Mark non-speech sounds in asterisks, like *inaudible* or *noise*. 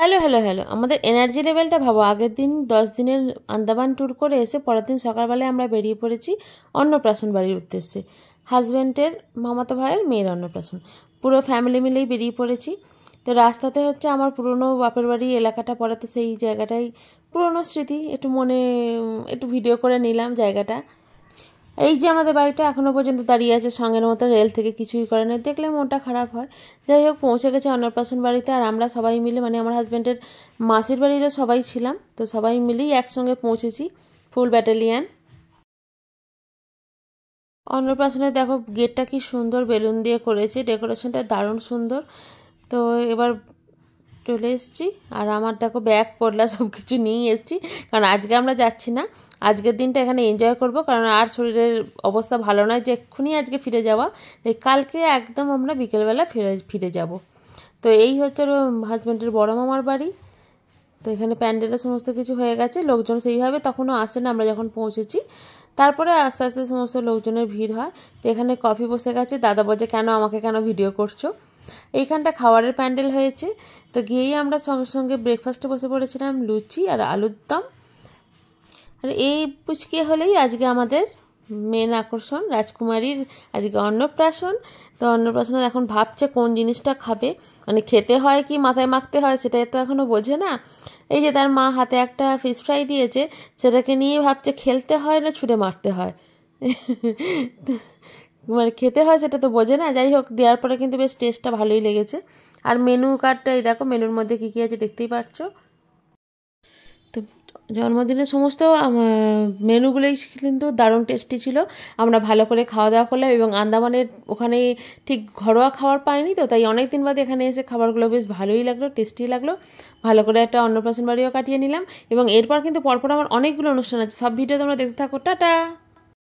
hello hello hello আমাদের energy লেভেলটা ভাবো আগের দিন দশ দিনের আন্দামান ট্যুর করে এসে পরের দিন সকালবেলায় আমরা বেরিয়ে পড়েছি অন্নপ্রাশন বাড়ির উদ্দেশ্যে হাজব্যান্ডের মামাতো ভাইয়ের মেয়ের অন্নপ্রাশন পুরো ফ্যামিলি মিলেই বেরিয়ে পড়েছি তো রাস্তাতে হচ্ছে আমার পুরনো বাপের বাড়ি এলাকাটা পড়ে তো সেই জায়গাটাই পুরনো স্মৃতি একটু মনে একটু ভিডিও করে নিলাম জায়গাটা এই যে আমাদের বাড়িটা এখনও পর্যন্ত দাঁড়িয়ে আছে সঙ্গের মতো রেল থেকে কিছুই করে না দেখলে মনটা খারাপ হয় যাই হোক পৌঁছে গেছে অন্নপ্রাশন বাড়িতে আর আমরা সবাই মিলে মানে আমার হাজব্যান্ডের মাসির বাড়িরও সবাই ছিলাম তো সবাই মিলেই একসঙ্গে পৌঁছেছি ফুল ব্যাটালিয়ান অন্নপ্রাশনে দেখো গেটটা কি সুন্দর বেলুন দিয়ে করেছে ডেকোরেশনটা দারুণ সুন্দর তো এবার চলে এসেছি আর আমার দেখো ব্যাগ পড়লা সব কিছু নিয়ে এসেছি কারণ আজকে আমরা যাচ্ছি না আজকের দিনটা এখানে এনজয় করব কারণ আর শরীরের অবস্থা ভালো নয় যে এক্ষুনি আজকে ফিরে যাওয়া কালকে একদম আমরা বিকেলবেলা ফিরে ফিরে যাব তো এই হচ্ছে হাজব্যান্ডের বড় মামার বাড়ি তো এখানে প্যান্ডেলের সমস্ত কিছু হয়ে গেছে লোকজন সেইভাবে তখনও আসে না আমরা যখন পৌঁছেছি তারপরে আস্তে আস্তে সমস্ত লোকজনের ভিড় হয় তো এখানে কফি বসে গেছে দাদা বলছে কেন আমাকে কেন ভিডিও করছো এইখানটা খাবারের প্যান্ডেল হয়েছে তো গিয়েই আমরা সঙ্গে সঙ্গে ব্রেকফাস্টে বসে পড়েছিলাম লুচি আর আলুর দম আর এই পুচকে হলেই আজকে আমাদের মেন আকর্ষণ রাজকুমারীর আজকে অন্নপ্রাশন তো অন্নপ্রাশন এখন ভাবছে কোন জিনিসটা খাবে মানে খেতে হয় কি মাথায় মাখতে হয় সেটা তো এখনও বোঝে না এই যে তার মা হাতে একটা ফিস ফ্রাই দিয়েছে সেটাকে নিয়ে ভাবছে খেলতে হয় না ছুটে মারতে হয় *laughs* মানে খেতে হয় সেটা তো বোঝে না যাই হোক দেওয়ার পরে কিন্তু বেশ টেস্টটা ভালোই লেগেছে আর মেনু কার্ডটা এই দেখো মেনুর মধ্যে কী কী আছে দেখতেই পাচ্ছ তো জন্মদিনের সমস্ত মেনুগুলোই কিন্তু দারুণ টেস্টি ছিল আমরা ভালো করে খাওয়া দাওয়া করলাম এবং আন্দামানের ওখানে ঠিক ঘরোয়া খাবার পাইনি তো তাই অনেক দিন বাদে এখানে এসে খাবারগুলো বেশ ভালোই লাগলো টেস্টি লাগলো ভালো করে একটা অন্নপ্রাশন বাড়িও কাটিয়ে নিলাম এবং এরপর কিন্তু পরপর আমার অনেকগুলো অনুষ্ঠান আছে সব ভিডিও তোমরা দেখতে থাকো টাটা